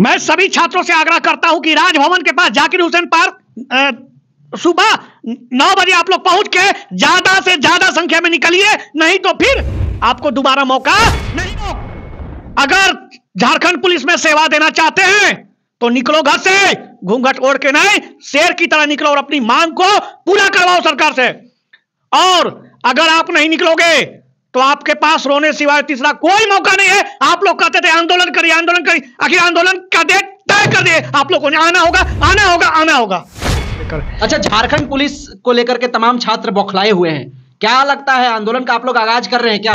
मैं सभी छात्रों से आग्रह करता हूं कि राजभवन के पास जाकिर हुसैन पार्क सुबह नौ बजे आप लोग पहुंच के ज्यादा से ज्यादा संख्या में निकलिए नहीं तो फिर आपको दोबारा मौका नहीं दो अगर झारखंड पुलिस में सेवा देना चाहते हैं तो निकलो घर से घूंघट ओढ़ के नहीं शेर की तरह निकलो और अपनी मांग को पूरा करवाओ सरकार से और अगर आप नहीं निकलोगे तो आपके पास रोने सिवाय तीसरा कोई मौका नहीं है आप लोग कहते थे आंदोलन करिए आंदोलन करिए आखिर आंदोलन का डेट तय कर दिए आप लोगों ने आना होगा आना होगा आना होगा अच्छा झारखंड पुलिस को लेकर के तमाम छात्र बौखलाए हुए हैं क्या लगता है आंदोलन का आप लोग आगाज कर रहे हैं क्या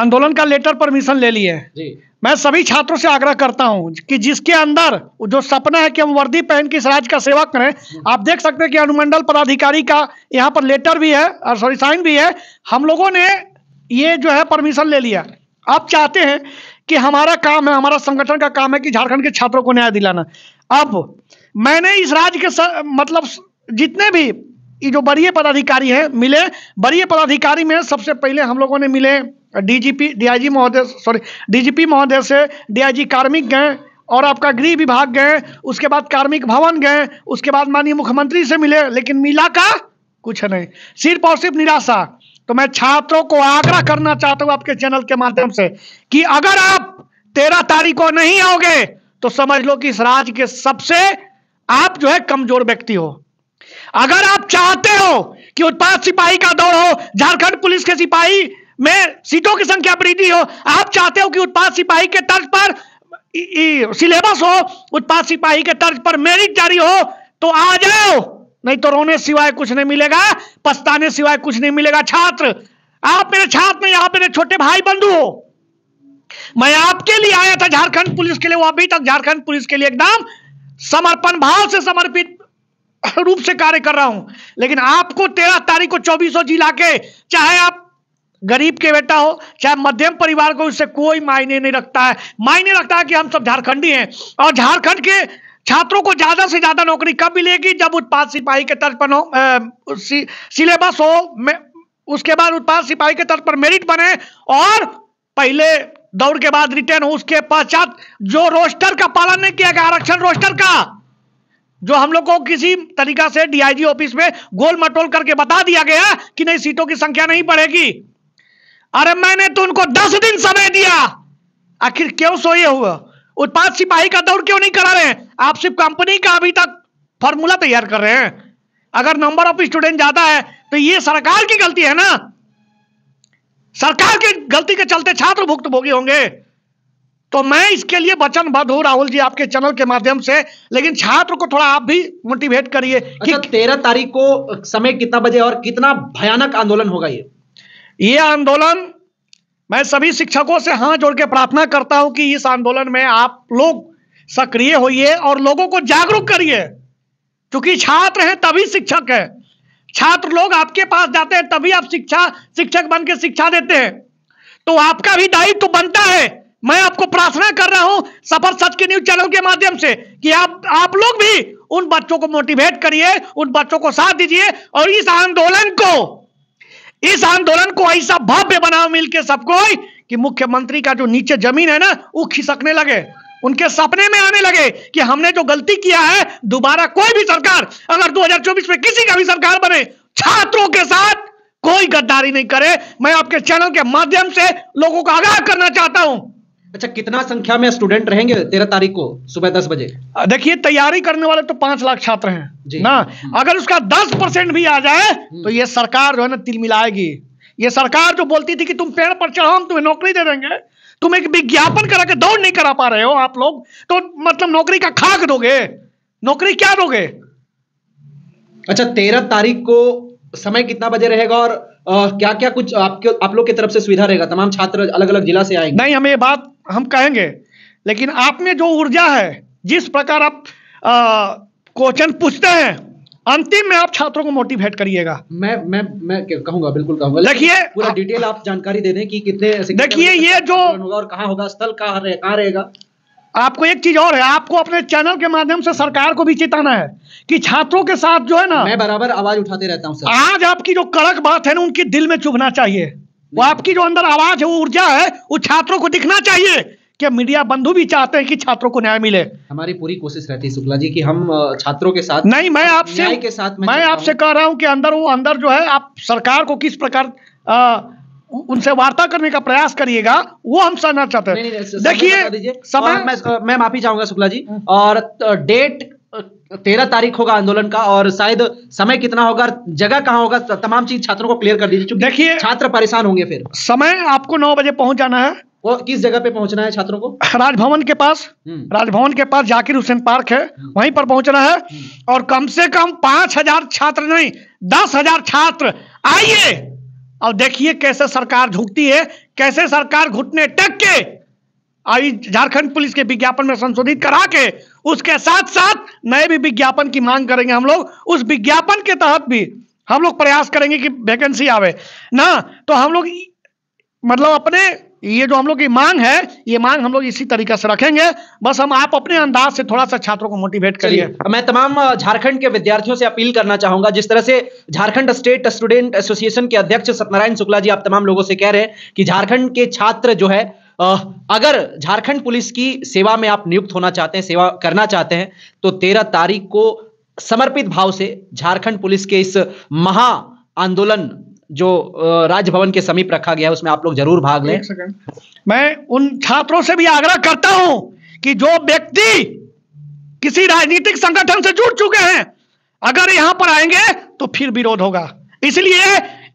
आंदोलन का लेटर परमिशन ले लिए मैं सभी छात्रों से आग्रह करता हूं कि जिसके अंदर जो सपना है कि हम वर्दी पहन के इस राज्य का सेवा करें आप देख सकते हैं कि अनुमंडल पदाधिकारी का यहाँ पर लेटर भी है और सॉरी साइन भी है हम लोगों ने ये जो है परमिशन ले लिया आप चाहते हैं कि हमारा काम है हमारा संगठन का काम है कि झारखंड के छात्रों को न्याय दिलाना अब मैंने इस राज्य के सर, मतलब जितने भी ये जो बड़ी पदाधिकारी हैं मिले बड़ी पदाधिकारी में सबसे पहले हम लोगों ने मिले डीजीपी डीआईजी महोदय सॉरी डीजीपी महोदय से डीआईजी कार्मिक गए और आपका गृह विभाग गए उसके बाद कार्मिक भवन गए उसके बाद माननीय मुख्यमंत्री से मिले लेकिन मिला का कुछ नहीं सिर्फ और सिर्फ निराशा तो मैं छात्रों को आग्रह करना चाहता हूं आपके चैनल के माध्यम से कि अगर आप तेरह तारीख को नहीं आओगे तो समझ लो कि इस राज्य के सबसे आप जो है कमजोर व्यक्ति हो अगर आप चाहते हो कि उत्पाद सिपाही का दौर हो झारखंड पुलिस के सिपाही में सीटों की संख्या वृद्धि हो आप चाहते हो कि उत्पाद सिपाही के तर्ज पर सिलेबस हो उत्पाद सिपाही के तर्ज पर मेरिट जारी हो तो आ जाओ नहीं तो रोने सिवाय कुछ नहीं मिलेगा पछताने सिवाय कुछ नहीं मिलेगा छात्र आप मेरे छात्र नहीं आप मेरे छोटे भाई बंधु हो मैं आपके लिए आया था झारखंड पुलिस के लिए वो अभी तक झारखंड पुलिस के लिए एकदम समर्पण भाव से समर्पित रूप से कार्य कर रहा हूं लेकिन आपको तेरह तारीख को चौबीसों जिला के चाहे आप गरीब के बेटा हो चाहे मध्यम परिवार को उससे कोई मायने नहीं रखता है मायने रखता है कि हम सब झारखंडी हैं और झारखंड के छात्रों को ज्यादा से ज्यादा नौकरी कब मिलेगी जब उत्पाद सिपाही के तर्ज पर हो सिलेबस हो उसके बाद उत्पाद सिपाही के तर्ज पर मेरिट बने और पहले दौड़ के बाद रिटर्न हो उसके पश्चात जो रोस्टर का पालन नहीं किया गया आरक्षण रोस्टर का जो हम लोग को किसी तरीका से डीआईजी ऑफिस में गोल मटोल करके बता दिया गया कि नहीं सीटों की संख्या नहीं बढ़ेगी अरे मैंने तो उनको दस दिन समय दिया आखिर क्यों सोए हुआ उत्पाद सिपाही का दौड़ क्यों नहीं करा रहे हैं आप सिर्फ कंपनी का अभी तक फॉर्मूला तैयार कर रहे हैं अगर नंबर ऑफ स्टूडेंट ज्यादा है तो ये सरकार की गलती है ना सरकार की गलती के चलते छात्र भुक्त भोगी होंगे तो मैं इसके लिए वचनबद्ध हूँ राहुल जी आपके चैनल के माध्यम से लेकिन छात्र को थोड़ा आप भी मोटिवेट करिए अच्छा, कि तेरह तारीख को समय कितना बजे और कितना भयानक आंदोलन होगा ये ये आंदोलन मैं सभी शिक्षकों से हाथ जोड़ के प्रार्थना करता हूं कि इस आंदोलन में आप लोग सक्रिय होइए और लोगों को जागरूक करिए क्योंकि छात्र हैं तभी शिक्षक है छात्र लोग आपके पास जाते हैं तभी आप शिक्षा शिक्षक बन के शिक्षा देते हैं तो आपका भी दायित्व तो बनता है मैं आपको प्रार्थना कर रहा हूं सफर सच के न्यूज चैनल के माध्यम से कि आप आप लोग भी उन बच्चों को मोटिवेट करिए उन बच्चों को साथ दीजिए और इस आंदोलन को इस आंदोलन को ऐसा भव्य बनाओ मिलके सबको कि मुख्यमंत्री का जो नीचे जमीन है ना वो खिसकने लगे उनके सपने में आने लगे कि हमने जो गलती किया है दोबारा कोई भी सरकार अगर 2024 में किसी का भी सरकार बने छात्रों के साथ कोई गद्दारी नहीं करे मैं आपके चैनल के माध्यम से लोगों को आगाह करना चाहता हूं अच्छा कितना संख्या में स्टूडेंट रहेंगे तेरह तारीख को सुबह दस बजे देखिए तैयारी करने वाले तो पांच लाख छात्र हैं ना हम्म। अगर उसका दस परसेंट भी आ जाए हम्म। तो ये सरकार जो है ना तिल मिलाएगी ये सरकार जो बोलती थी कि तुम पेड़ पर चढ़ो हम तुम्हें नौकरी दे देंगे तुम एक विज्ञापन करा के दौड़ नहीं करा पा रहे हो आप लोग तो मतलब नौकरी का खाक दोगे नौकरी क्या दोगे अच्छा तेरह तारीख को समय कितना बजे रहेगा और आ, क्या क्या कुछ आपके आप लोग की तरफ से सुविधा रहेगा तमाम छात्र अलग अलग जिला से आएंगे नहीं हमें ये बात हम कहेंगे लेकिन आप में जो ऊर्जा है जिस प्रकार आप क्वेश्चन पूछते हैं अंतिम में आप छात्रों को मोटिवेट करिएगा मैं मैं मैं कहूंगा बिल्कुल कहूंगा देखिए पूरा हाँ। डिटेल आप जानकारी दे दें कि कितने देखिए ये जो होगा और कहाँ होगा स्थल कहाँ रहे, कहाँ रहेगा आपको एक चीज और है आपको अपने चैनल के माध्यम से सरकार को भी चेताना है कि छात्रों के साथ जो है ना मैं बराबर आवाज उठाते रहता हूँ आज आपकी जो कड़क बात है ना उनके दिल में चुभना चाहिए वो आपकी जो अंदर आवाज है वो ऊर्जा है वो छात्रों को दिखना चाहिए कि मीडिया बंधु भी चाहते हैं कि छात्रों को न्याय मिले हमारी पूरी कोशिश रहती है शुक्ला जी की हम छात्रों के साथ नहीं मैं आपसे मैं आपसे कह रहा हूँ कि अंदर वो अंदर जो है आप सरकार को किस प्रकार उनसे वार्ता करने का प्रयास करिएगा वो हम समझना चाहते हैं देखिए समय मैं, माफी चाहूंगा शुक्ला जी हम्म। और डेट तेरह तारीख होगा आंदोलन का और शायद समय कितना होगा जगह कहाँ होगा तमाम चीज छात्रों को क्लियर कर दीजिए देखिए छात्र परेशान होंगे फिर समय आपको नौ बजे पहुंच जाना है वो किस जगह पे पहुंचना है छात्रों को राजभवन के पास हम्म। राजभवन के पास जाकिर हुसैन पार्क है हम्म। वहीं पर पहुंचना है और कम से कम पांच हजार छात्र नहीं दस हजार छात्र आइए और देखिए कैसे सरकार झुकती है कैसे सरकार घुटने टक के आई झारखंड पुलिस के विज्ञापन में संशोधित करा के उसके साथ साथ नए भी विज्ञापन की मांग करेंगे हम लोग उस विज्ञापन के तहत भी हम लोग प्रयास करेंगे कि वैकेंसी आवे ना तो हम लोग मतलब अपने ये जो हम लोग की मांग है ये मांग हम लोग इसी तरीके से रखेंगे बस हम आप अपने अंदाज से थोड़ा सा छात्रों को मोटिवेट करिए मैं तमाम झारखंड के विद्यार्थियों से अपील करना चाहूंगा जिस तरह से झारखंड स्टेट स्टूडेंट एसोसिएशन के अध्यक्ष सत्यनारायण शुक्ला जी आप तमाम लोगों से कह रहे हैं कि झारखंड के छात्र जो है अगर झारखंड पुलिस की सेवा में आप नियुक्त होना चाहते हैं सेवा करना चाहते हैं तो तेरह तारीख को समर्पित भाव से झारखंड पुलिस के इस महा आंदोलन जो राजभवन के समीप रखा गया है उसमें आप लोग जरूर भाग लें मैं उन छात्रों से भी आग्रह करता हूं कि जो व्यक्ति किसी राजनीतिक संगठन से जुड़ चुके हैं अगर यहां पर आएंगे तो फिर विरोध होगा इसलिए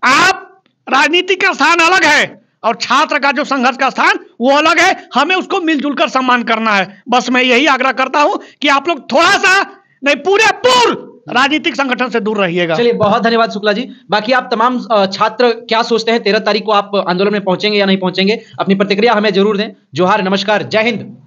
आप राजनीति का स्थान अलग है और छात्र का जो संघर्ष का स्थान वो अलग है हमें उसको मिलजुल कर सम्मान करना है बस मैं यही आग्रह करता हूं कि आप लोग थोड़ा सा नहीं पूरे पूर्व राजनीतिक संगठन से दूर रहिएगा चलिए बहुत धन्यवाद शुक्ला जी बाकी आप तमाम छात्र क्या सोचते हैं तेरह तारीख को आप आंदोलन में पहुंचेंगे या नहीं पहुंचेंगे अपनी प्रतिक्रिया हमें जरूर दें जोहार नमस्कार जय हिंद